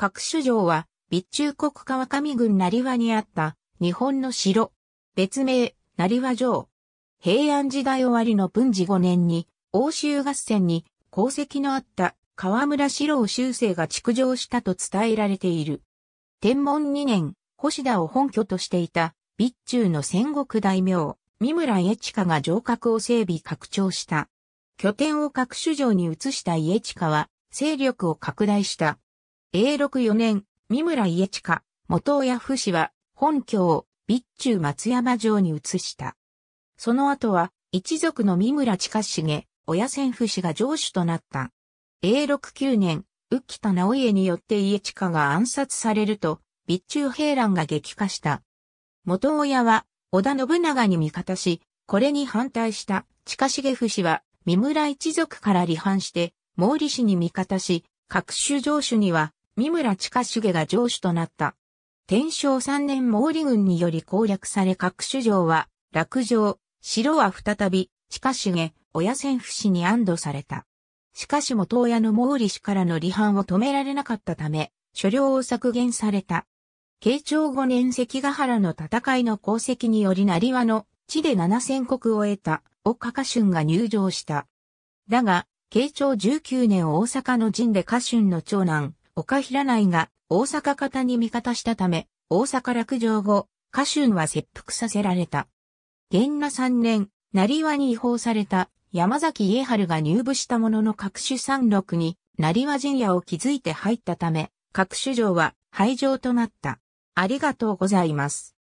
各種城は、備中国川上郡成和にあった、日本の城。別名、成和城。平安時代終わりの文治5年に、欧州合戦に功績のあった河村四郎修正が築城したと伝えられている。天文2年、星田を本拠としていた、備中の戦国大名、三村家近が城郭を整備拡張した。拠点を各種城に移した家近は、勢力を拡大した。永禄4年、三村家近、元親父氏は、本郷を、備中松山城に移した。その後は、一族の三村近重、親千父氏が城主となった。永禄9年、浮田直家によって家近が暗殺されると、備中兵乱が激化した。元親は、織田信長に味方し、これに反対した近重父氏は、三村一族から離反して、毛利氏に味方し、各種城主には、三村近重が城主となった。天正三年毛利軍により攻略され各種城は、落城、城は再び、近重、親仙府氏に安堵された。しかしも東屋の毛利氏からの離反を止められなかったため、所領を削減された。慶長五年関ヶ原の戦いの功績により成和の地で七千国を得た、岡家春が入城した。だが、慶長十九年大阪の陣で家春の長男、岡平内が大阪方に味方したため、大阪落城後、家春は切腹させられた。元那3年、成和に違法された山崎家春が入部したものの各種山麓に成和陣屋を築いて入ったため、各種城は廃城となった。ありがとうございます。